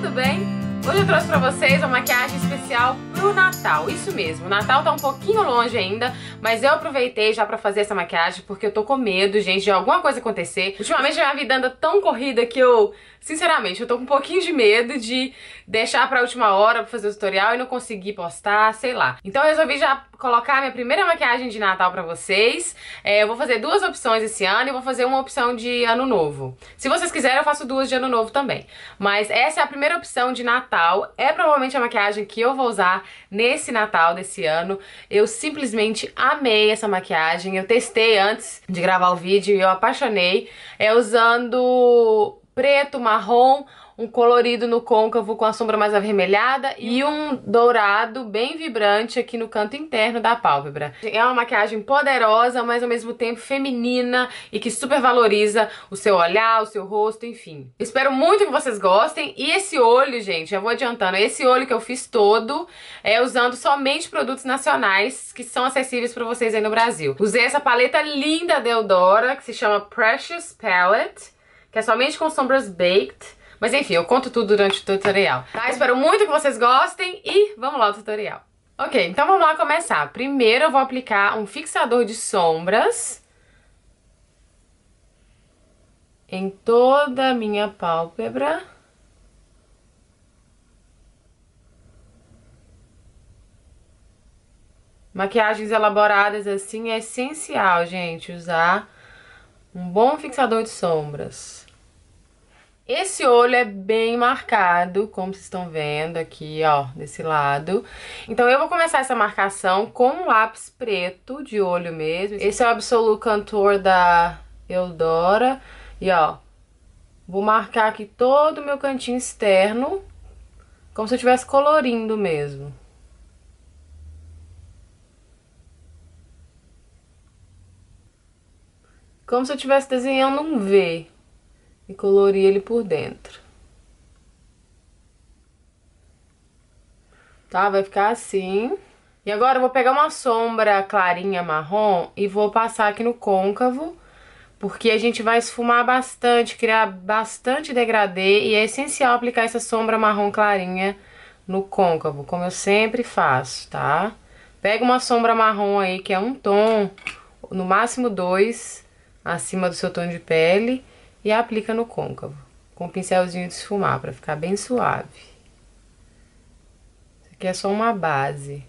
tudo bem? Hoje eu trouxe para vocês uma maquiagem especial do Natal. Isso mesmo, o Natal tá um pouquinho longe ainda, mas eu aproveitei já pra fazer essa maquiagem porque eu tô com medo, gente, de alguma coisa acontecer. Ultimamente a minha vida anda tão corrida que eu, sinceramente, eu tô com um pouquinho de medo de deixar pra última hora pra fazer o tutorial e não conseguir postar, sei lá. Então eu resolvi já colocar minha primeira maquiagem de Natal pra vocês. É, eu vou fazer duas opções esse ano e vou fazer uma opção de Ano Novo. Se vocês quiserem, eu faço duas de Ano Novo também. Mas essa é a primeira opção de Natal. É provavelmente a maquiagem que eu vou usar nesse Natal desse ano. Eu simplesmente amei essa maquiagem, eu testei antes de gravar o vídeo e eu apaixonei. É usando preto, marrom, um colorido no côncavo com a sombra mais avermelhada e um dourado bem vibrante aqui no canto interno da pálpebra. É uma maquiagem poderosa, mas ao mesmo tempo feminina e que super valoriza o seu olhar, o seu rosto, enfim. Espero muito que vocês gostem e esse olho, gente, já vou adiantando, esse olho que eu fiz todo é usando somente produtos nacionais que são acessíveis para vocês aí no Brasil. Usei essa paleta linda da Eudora, que se chama Precious Palette, que é somente com sombras baked. Mas enfim, eu conto tudo durante o tutorial, tá? Espero muito que vocês gostem e vamos lá o tutorial. Ok, então vamos lá começar. Primeiro eu vou aplicar um fixador de sombras em toda a minha pálpebra. Maquiagens elaboradas assim é essencial, gente, usar um bom fixador de sombras. Esse olho é bem marcado, como vocês estão vendo aqui, ó, desse lado. Então eu vou começar essa marcação com um lápis preto de olho mesmo. Esse é o Absolute Cantor da Eudora. E ó, vou marcar aqui todo o meu cantinho externo, como se eu estivesse colorindo mesmo. Como se eu estivesse desenhando um V e colorir ele por dentro. Tá? Vai ficar assim. E agora eu vou pegar uma sombra clarinha marrom e vou passar aqui no côncavo, porque a gente vai esfumar bastante, criar bastante degradê, e é essencial aplicar essa sombra marrom clarinha no côncavo, como eu sempre faço, tá? Pega uma sombra marrom aí, que é um tom, no máximo dois, acima do seu tom de pele, e aplica no côncavo, com um pincelzinho de esfumar, para ficar bem suave. Isso aqui é só uma base.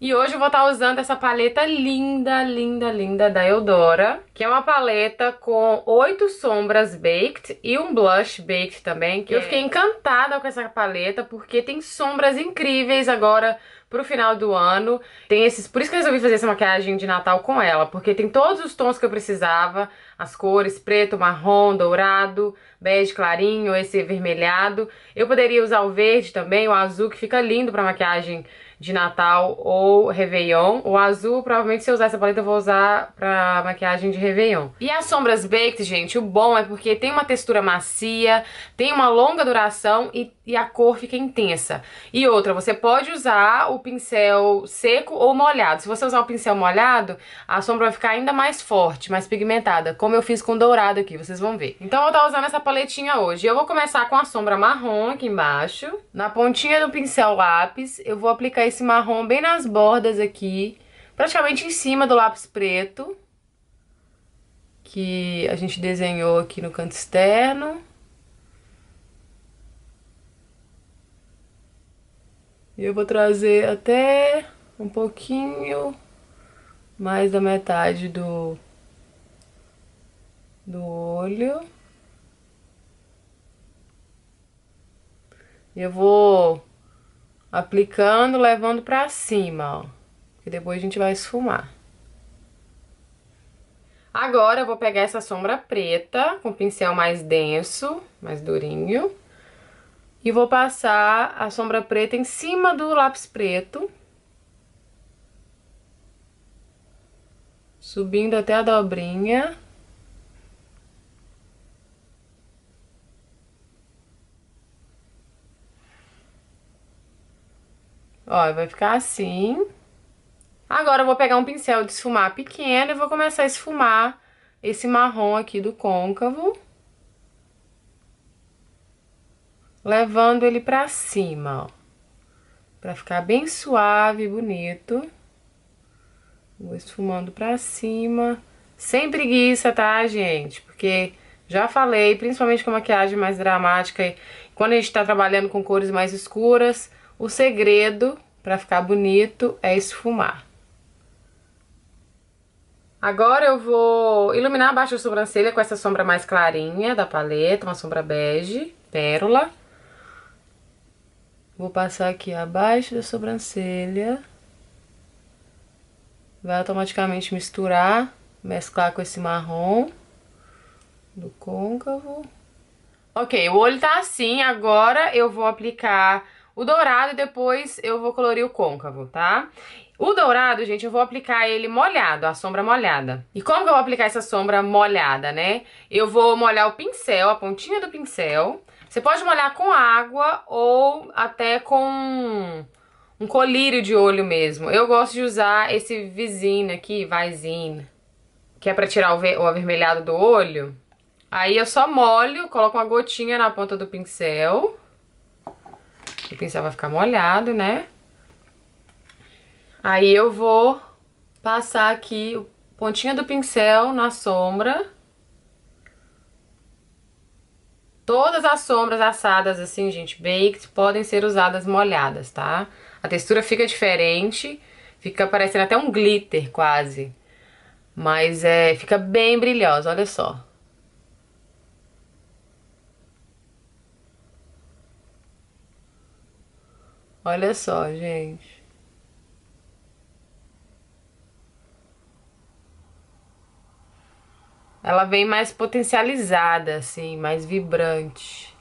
E hoje eu vou estar tá usando essa paleta linda, linda, linda da Eudora, que é uma paleta com oito sombras baked e um blush baked também, que eu é. fiquei encantada com essa paleta porque tem sombras incríveis agora pro final do ano. Tem esses, por isso que eu resolvi fazer essa maquiagem de Natal com ela, porque tem todos os tons que eu precisava, as cores preto, marrom, dourado, bege clarinho, esse vermelhado. Eu poderia usar o verde também, o azul que fica lindo para maquiagem de Natal ou Réveillon. O azul, provavelmente, se eu usar essa paleta, eu vou usar pra maquiagem de Réveillon. E as sombras baked, gente, o bom é porque tem uma textura macia, tem uma longa duração e, e a cor fica intensa. E outra, você pode usar o pincel seco ou molhado. Se você usar o pincel molhado, a sombra vai ficar ainda mais forte, mais pigmentada. Com como eu fiz com dourado aqui, vocês vão ver. Então eu tô tá usando essa paletinha hoje. Eu vou começar com a sombra marrom aqui embaixo. Na pontinha do pincel lápis, eu vou aplicar esse marrom bem nas bordas aqui, praticamente em cima do lápis preto, que a gente desenhou aqui no canto externo. E eu vou trazer até um pouquinho mais da metade do do olho. Eu vou aplicando, levando pra cima, ó. Que depois a gente vai esfumar. Agora eu vou pegar essa sombra preta com pincel mais denso, mais durinho. E vou passar a sombra preta em cima do lápis preto. Subindo até a dobrinha. Ó, vai ficar assim. Agora eu vou pegar um pincel de esfumar pequeno e vou começar a esfumar esse marrom aqui do côncavo. Levando ele pra cima, ó. Pra ficar bem suave e bonito. Vou esfumando pra cima. Sem preguiça, tá, gente? Porque já falei, principalmente com maquiagem mais dramática, quando a gente tá trabalhando com cores mais escuras, o segredo para ficar bonito é esfumar. Agora eu vou iluminar abaixo da sobrancelha com essa sombra mais clarinha da paleta, uma sombra bege, pérola. Vou passar aqui abaixo da sobrancelha. Vai automaticamente misturar, mesclar com esse marrom do côncavo. Ok, o olho tá assim, agora eu vou aplicar o dourado e depois eu vou colorir o côncavo, tá? O dourado, gente, eu vou aplicar ele molhado, a sombra molhada. E como que eu vou aplicar essa sombra molhada, né? Eu vou molhar o pincel, a pontinha do pincel. Você pode molhar com água ou até com um colírio de olho mesmo. Eu gosto de usar esse vizinho aqui, vizinho, que é pra tirar o, o avermelhado do olho. Aí eu só molho, coloco uma gotinha na ponta do pincel pincel vai ficar molhado, né? Aí eu vou passar aqui o pontinha do pincel na sombra. Todas as sombras assadas assim, gente, baked, podem ser usadas molhadas, tá? A textura fica diferente, fica parecendo até um glitter quase. Mas é, fica bem brilhosa, olha só. Olha só, gente. Ela vem mais potencializada, assim, mais vibrante.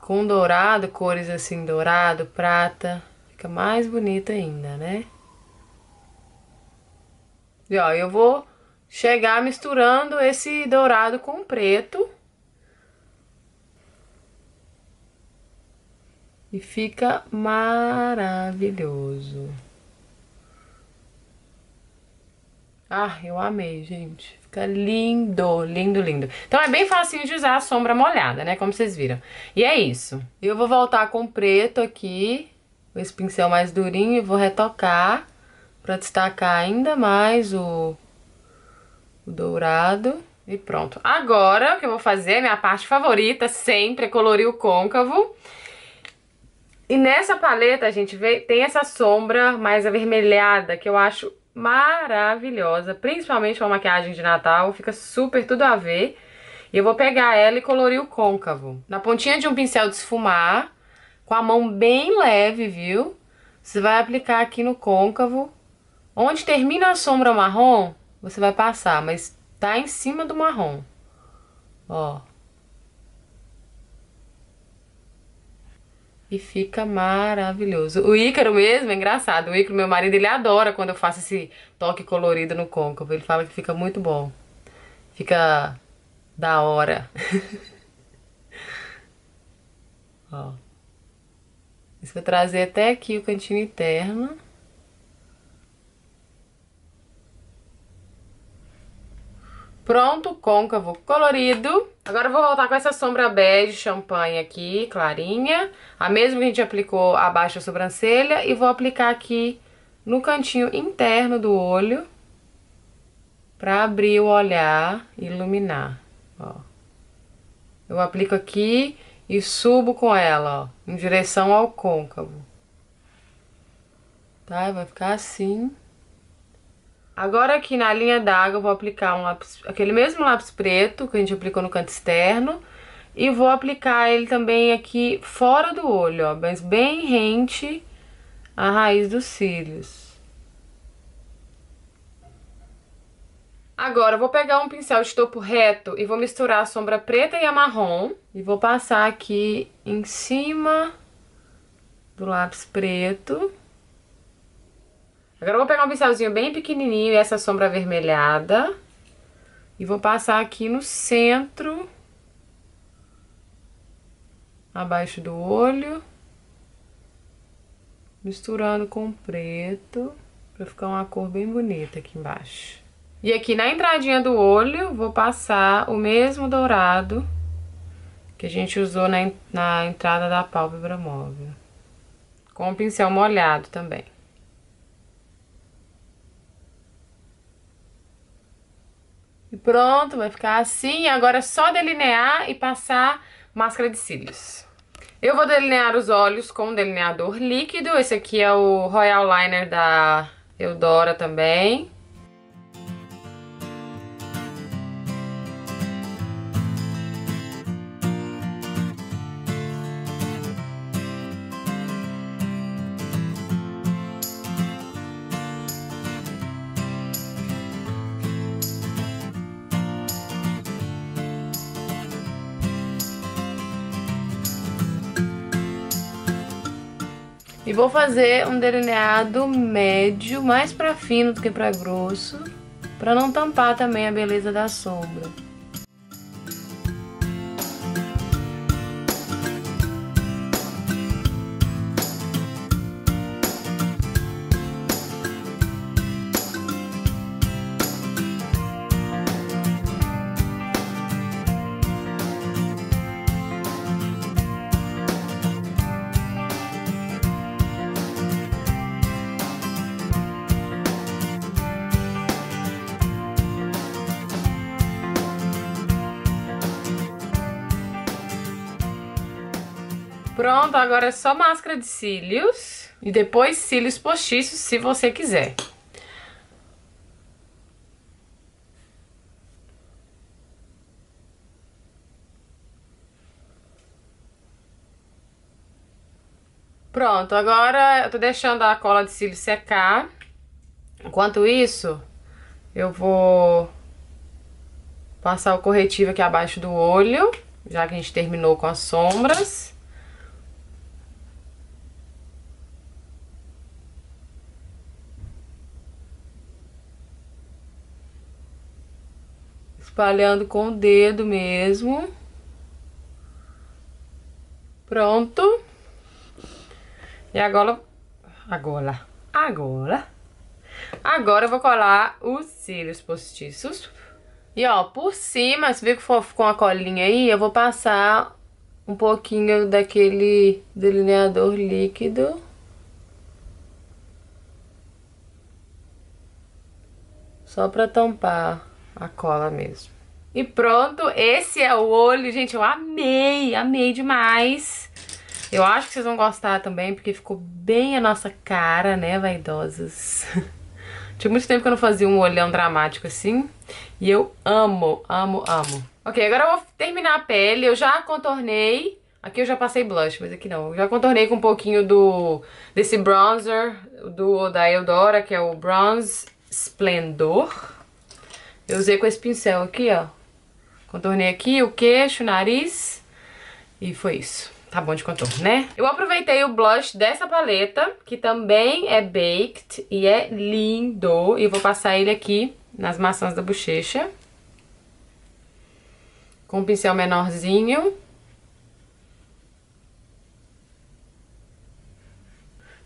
Com dourado, cores assim, dourado, prata. Fica mais bonita ainda, né? E ó, eu vou chegar misturando esse dourado com preto. E fica maravilhoso. Ah, eu amei, gente. Fica lindo, lindo, lindo. Então é bem facinho de usar a sombra molhada, né? Como vocês viram. E é isso. Eu vou voltar com preto aqui, esse pincel mais durinho, e vou retocar pra destacar ainda mais o, o dourado. E pronto. Agora, o que eu vou fazer, minha parte favorita sempre, é colorir o côncavo. E nessa paleta a gente vê, tem essa sombra mais avermelhada, que eu acho maravilhosa, principalmente a maquiagem de Natal, fica super tudo a ver. E eu vou pegar ela e colorir o côncavo. Na pontinha de um pincel de esfumar, com a mão bem leve, viu? Você vai aplicar aqui no côncavo. Onde termina a sombra marrom, você vai passar, mas tá em cima do marrom. Ó. E fica maravilhoso. O Ícaro mesmo é engraçado. O Ícaro, meu marido, ele adora quando eu faço esse toque colorido no côncavo. Ele fala que fica muito bom. Fica da hora. Ó. Isso vou trazer até aqui o cantinho interno. Pronto, côncavo colorido. Agora eu vou voltar com essa sombra bege champanhe aqui, clarinha. A mesma que a gente aplicou abaixo da sobrancelha. E vou aplicar aqui no cantinho interno do olho. Pra abrir o olhar e iluminar, ó. Eu aplico aqui e subo com ela, ó. Em direção ao côncavo. Tá? Vai ficar assim. Agora aqui na linha d'água eu vou aplicar um lápis, aquele mesmo lápis preto que a gente aplicou no canto externo. E vou aplicar ele também aqui fora do olho, ó, mas bem rente à raiz dos cílios. Agora eu vou pegar um pincel de topo reto e vou misturar a sombra preta e a marrom. E vou passar aqui em cima do lápis preto. Agora eu vou pegar um pincelzinho bem pequenininho e essa sombra avermelhada. E vou passar aqui no centro. Abaixo do olho. Misturando com preto. Pra ficar uma cor bem bonita aqui embaixo. E aqui na entradinha do olho, vou passar o mesmo dourado que a gente usou na, na entrada da pálpebra móvel. Com o pincel molhado também. pronto, vai ficar assim. Agora é só delinear e passar máscara de cílios. Eu vou delinear os olhos com um delineador líquido. Esse aqui é o Royal Liner da Eudora também. E vou fazer um delineado médio, mais pra fino do que pra grosso, pra não tampar também a beleza da sombra. Pronto, agora é só máscara de cílios e depois cílios postiços, se você quiser. Pronto, agora eu tô deixando a cola de cílios secar. Enquanto isso, eu vou passar o corretivo aqui abaixo do olho, já que a gente terminou com as sombras. espalhando com o dedo mesmo. Pronto. E agora, agora, agora, agora eu vou colar os cílios postiços. E ó, por cima, você viu que ficou uma colinha aí? Eu vou passar um pouquinho daquele delineador líquido. Só pra tampar a cola mesmo. E pronto, esse é o olho, gente, eu amei, amei demais. Eu acho que vocês vão gostar também, porque ficou bem a nossa cara, né, vaidosas? Tinha muito tempo que eu não fazia um olhão dramático assim, e eu amo, amo, amo. Ok, agora eu vou terminar a pele, eu já contornei, aqui eu já passei blush, mas aqui não. Eu já contornei com um pouquinho do desse bronzer do da Eudora, que é o Bronze Splendor. Eu usei com esse pincel aqui, ó. Contornei aqui o queixo, o nariz. E foi isso. Tá bom de contorno, né? Eu aproveitei o blush dessa paleta, que também é baked e é lindo. E vou passar ele aqui nas maçãs da bochecha. Com um pincel menorzinho.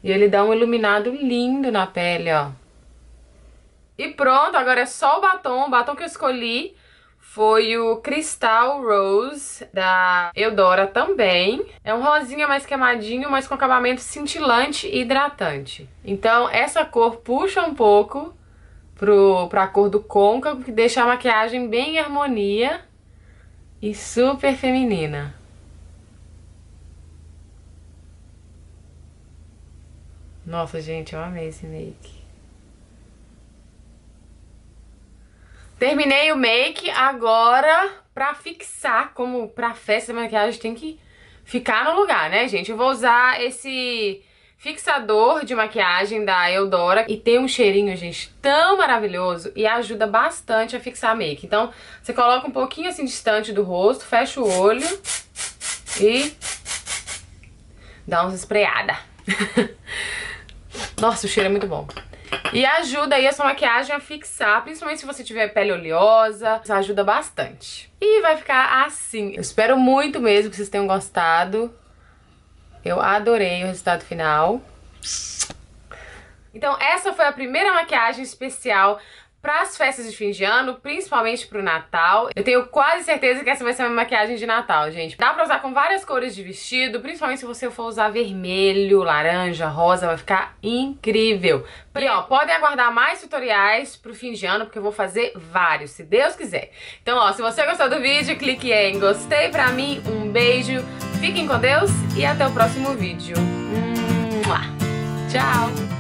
E ele dá um iluminado lindo na pele, ó. E pronto, agora é só o batom. O batom que eu escolhi foi o Crystal Rose, da Eudora também. É um rosinha mais queimadinho, mas com acabamento cintilante e hidratante. Então essa cor puxa um pouco pro, pra cor do côncavo, que deixa a maquiagem bem em harmonia e super feminina. Nossa, gente, eu amei esse make. Terminei o make, agora pra fixar, como pra festa da maquiagem tem que ficar no lugar, né, gente? Eu vou usar esse fixador de maquiagem da Eudora e tem um cheirinho, gente, tão maravilhoso e ajuda bastante a fixar a make. Então, você coloca um pouquinho assim distante do rosto, fecha o olho e dá uns espreada. Nossa, o cheiro é muito bom. E ajuda aí essa maquiagem a fixar, principalmente se você tiver pele oleosa, isso ajuda bastante. E vai ficar assim. Eu espero muito mesmo que vocês tenham gostado. Eu adorei o resultado final. Então essa foi a primeira maquiagem especial para as festas de fim de ano, principalmente para o Natal, eu tenho quase certeza que essa vai ser minha maquiagem de Natal, gente. Dá para usar com várias cores de vestido, principalmente se você for usar vermelho, laranja, rosa, vai ficar incrível. E ó, podem aguardar mais tutoriais para o fim de ano, porque eu vou fazer vários, se Deus quiser. Então ó, se você gostou do vídeo, clique em gostei pra mim, um beijo, fiquem com Deus e até o próximo vídeo. Tchau!